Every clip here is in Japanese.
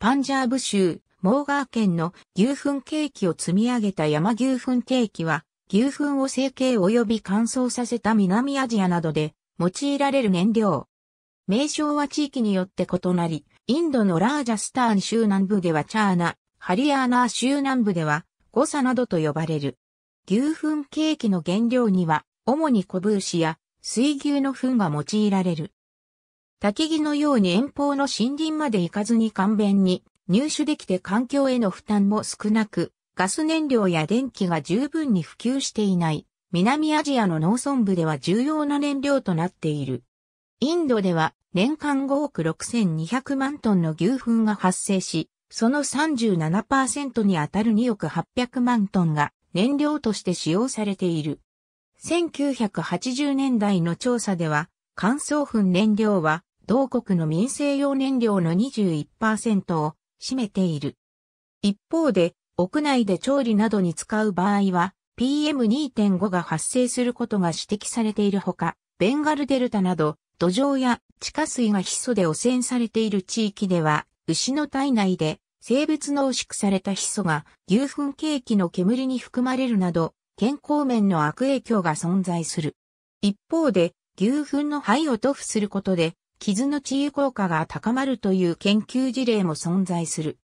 パンジャーブ州、モーガー県の牛糞ケーキを積み上げた山牛糞ケーキは、牛糞を成形及び乾燥させた南アジアなどで用いられる燃料。名称は地域によって異なり、インドのラージャスターン州南部ではチャーナ、ハリアーナー州南部ではゴサなどと呼ばれる。牛糞ケーキの原料には、主に小ブーシや水牛の糞が用いられる。焚木のように遠方の森林まで行かずに簡便に入手できて環境への負担も少なく、ガス燃料や電気が十分に普及していない南アジアの農村部では重要な燃料となっている。インドでは年間5億6200万トンの牛糞が発生し、その37%にあたる2億800万トンが燃料として使用されている。1980年代の調査では、乾燥粉燃料は同国の民生用燃料の21%を占めている。一方で、屋内で調理などに使う場合は、PM2.5 が発生することが指摘されているほか、ベンガルデルタなど、土壌や地下水がヒ素で汚染されている地域では、牛の体内で生物濃縮されたヒ素が牛糞ケーキの煙に含まれるなど、健康面の悪影響が存在する。一方で、牛糞の灰を塗布することで、傷の治癒効果が高まるという研究事例も存在する。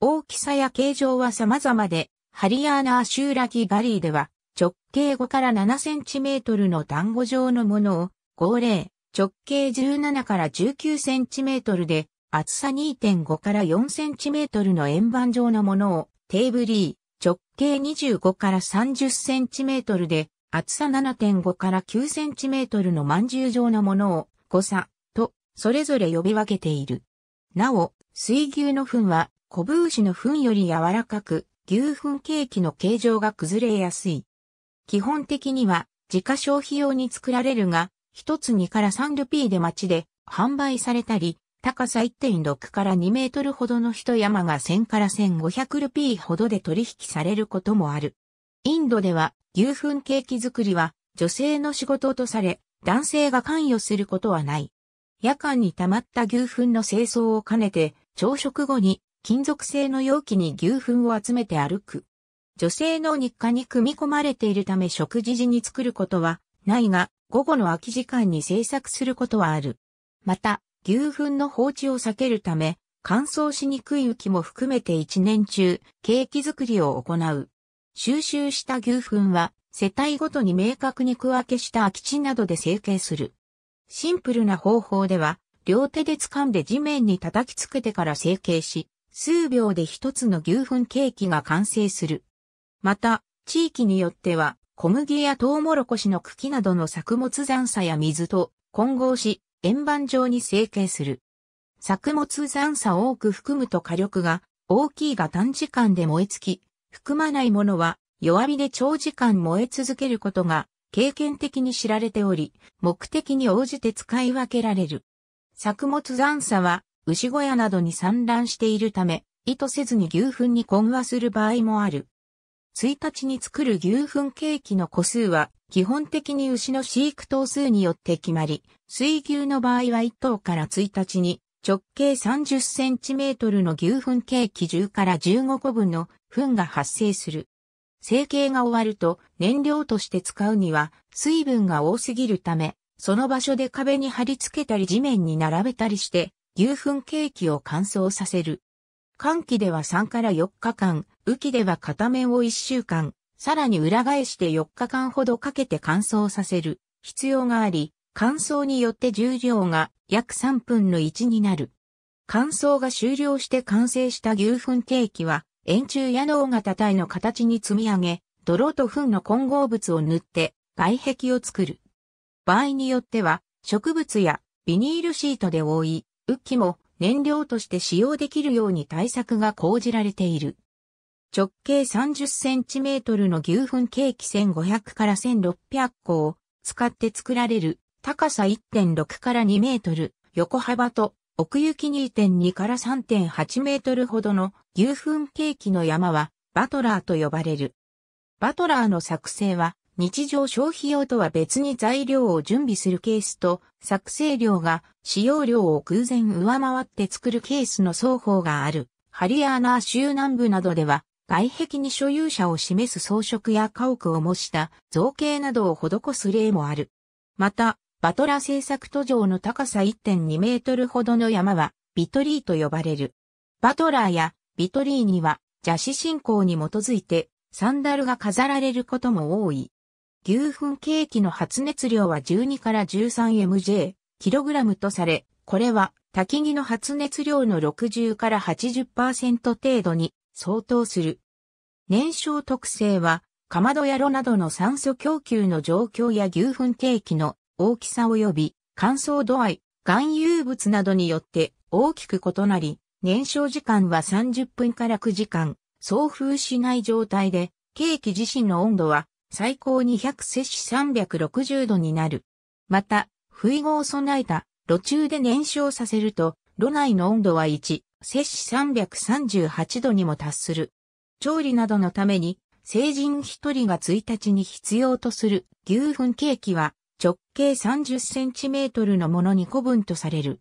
大きさや形状は様々で、ハリアーナ・ーシューラギ・バリーでは、直径5から7センチメートルの団子状のものを、号令、直径17から19センチメートルで、厚さ2.5から4センチメートルの円盤状のものを、テーブリー、直径25から30センチメートルで、厚さ7.5から9センチメートルの饅頭状のものを、誤差それぞれ呼び分けている。なお、水牛の糞は、古ブ牛の糞より柔らかく、牛糞ケーキの形状が崩れやすい。基本的には、自家消費用に作られるが、一つ2から3ルピーで町で販売されたり、高さ1.6から2メートルほどの一山が1000から1500ルピーほどで取引されることもある。インドでは牛糞ケーキ作りは女性の仕事とされ、男性が関与することはない。夜間に溜まった牛糞の清掃を兼ねて、朝食後に金属製の容器に牛糞を集めて歩く。女性の日課に組み込まれているため食事時に作ることはないが、午後の空き時間に制作することはある。また、牛糞の放置を避けるため、乾燥しにくい雪も含めて一年中、ケーキ作りを行う。収集した牛糞は、世帯ごとに明確に区分けした空き地などで成形する。シンプルな方法では、両手で掴んで地面に叩きつけてから成形し、数秒で一つの牛糞ケーキが完成する。また、地域によっては、小麦やトウモロコシの茎などの作物残砂や水と混合し、円盤状に成形する。作物残砂を多く含むと火力が大きいが短時間で燃え尽き、含まないものは弱火で長時間燃え続けることが経験的に知られており、目的に応じて使い分けられる。作物残差は、牛小屋などに散乱しているため、意図せずに牛糞に混和する場合もある。1日に作る牛糞ケーキの個数は、基本的に牛の飼育頭数によって決まり、水牛の場合は1頭から1日に、直径30センチメートルの牛糞ケーキ10から15個分の糞が発生する。成形が終わると燃料として使うには水分が多すぎるため、その場所で壁に貼り付けたり地面に並べたりして牛糞ケーキを乾燥させる。寒気では3から4日間、雨季では片面を1週間、さらに裏返して4日間ほどかけて乾燥させる必要があり、乾燥によって重量が約3分の1になる。乾燥が終了して完成した牛糞ケーキは円柱やの大型体の形に積み上げ、泥と糞の混合物を塗って外壁を作る。場合によっては、植物やビニールシートで覆い、浮器も燃料として使用できるように対策が講じられている。直径30センチメートルの牛糞ケーキ1500から1600個を使って作られる高さ1.6から2メートル、横幅と奥行き2.2から3.8メートルほどの牛糞ケーキの山はバトラーと呼ばれる。バトラーの作成は日常消費用とは別に材料を準備するケースと作成量が使用量を偶然上回って作るケースの双方がある。ハリアーナー州南部などでは外壁に所有者を示す装飾や家屋を模した造形などを施す例もある。また、バトラ製作途上の高さ1.2メートルほどの山は、ビトリーと呼ばれる。バトラーやビトリーには、邪視信仰に基づいて、サンダルが飾られることも多い。牛糞ケーキの発熱量は12から 13mj、キログラムとされ、これは、焚き木の発熱量の60から80%程度に相当する。燃焼特性は、かまどや炉などの酸素供給の状況や牛糞ケーキの大きさ及び乾燥度合い、含有物などによって大きく異なり、燃焼時間は30分から9時間、送風しない状態で、ケーキ自身の温度は最高200摂氏360度になる。また、不意合を備えた炉中で燃焼させると、炉内の温度は1、摂氏338度にも達する。調理などのために、成人一人が1日に必要とする牛糞ケーキは、直径30センチメートルのもの2個分とされる。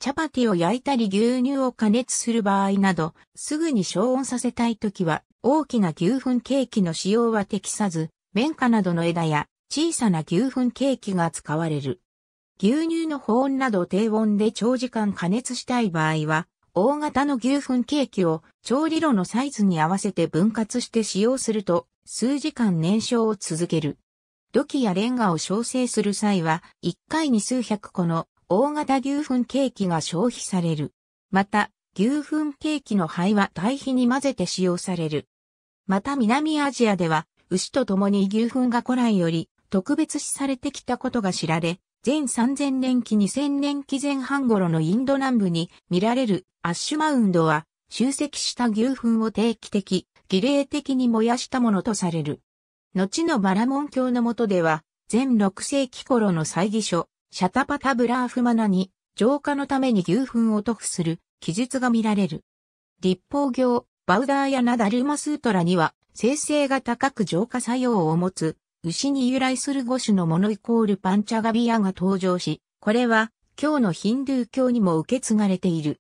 チャパティを焼いたり牛乳を加熱する場合など、すぐに消音させたいときは、大きな牛糞ケーキの使用は適さず、綿花などの枝や小さな牛糞ケーキが使われる。牛乳の保温など低温で長時間加熱したい場合は、大型の牛糞ケーキを調理炉のサイズに合わせて分割して使用すると、数時間燃焼を続ける。土器やレンガを焼成する際は、1回に数百個の大型牛糞ケーキが消費される。また、牛糞ケーキの灰は堆肥に混ぜて使用される。また南アジアでは、牛と共に牛糞が古来より特別視されてきたことが知られ、前3000年期2000年期前半頃のインド南部に見られるアッシュマウンドは、集積した牛糞を定期的、儀礼的に燃やしたものとされる。後のバラモン教の下では、全6世紀頃の祭儀書、シャタパタブラーフマナに、浄化のために牛糞を塗布する記述が見られる。立法行、バウダーやナダルマスートラには、生成が高く浄化作用を持つ、牛に由来する五種のものイコールパンチャガビアが登場し、これは、今日のヒンドゥー教にも受け継がれている。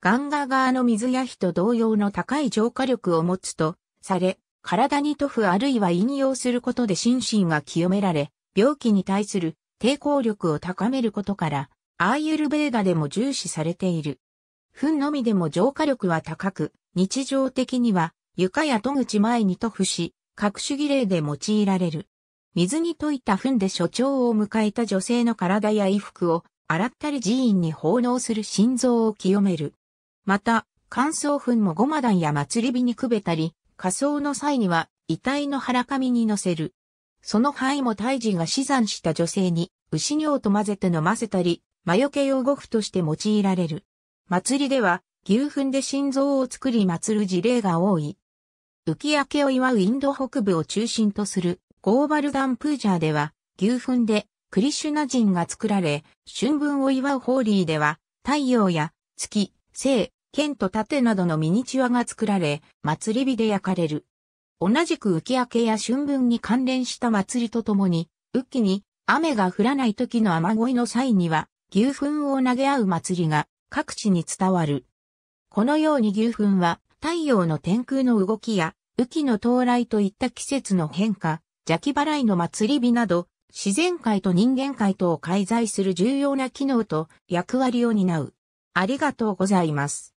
ガンガ川の水や火と同様の高い浄化力を持つと、され、体に塗布あるいは引用することで心身が清められ、病気に対する抵抗力を高めることから、アーユルベーダでも重視されている。糞のみでも浄化力は高く、日常的には床や戸口前に塗布し、各種儀礼で用いられる。水に溶いた糞で所長を迎えた女性の体や衣服を洗ったり寺院に奉納する心臓を清める。また、乾燥糞もゴマ団や祭り火にくべたり、火葬の際には遺体の腹紙に乗せる。その灰も胎児が死産した女性に牛尿と混ぜて飲ませたり、魔除け用護符として用いられる。祭りでは牛糞で心臓を作り祀る事例が多い。浮き明けを祝うインド北部を中心とするゴーバルダンプージャーでは牛糞でクリシュナ人が作られ、春分を祝うホーリーでは太陽や月、星、剣と盾などのミニチュアが作られ、祭り火で焼かれる。同じく浮明けや春分に関連した祭りとともに、雨季に雨が降らない時の雨乞いの際には、牛糞を投げ合う祭りが各地に伝わる。このように牛糞は太陽の天空の動きや雨季の到来といった季節の変化、邪気払いの祭り日など、自然界と人間界とを介在する重要な機能と役割を担う。ありがとうございます。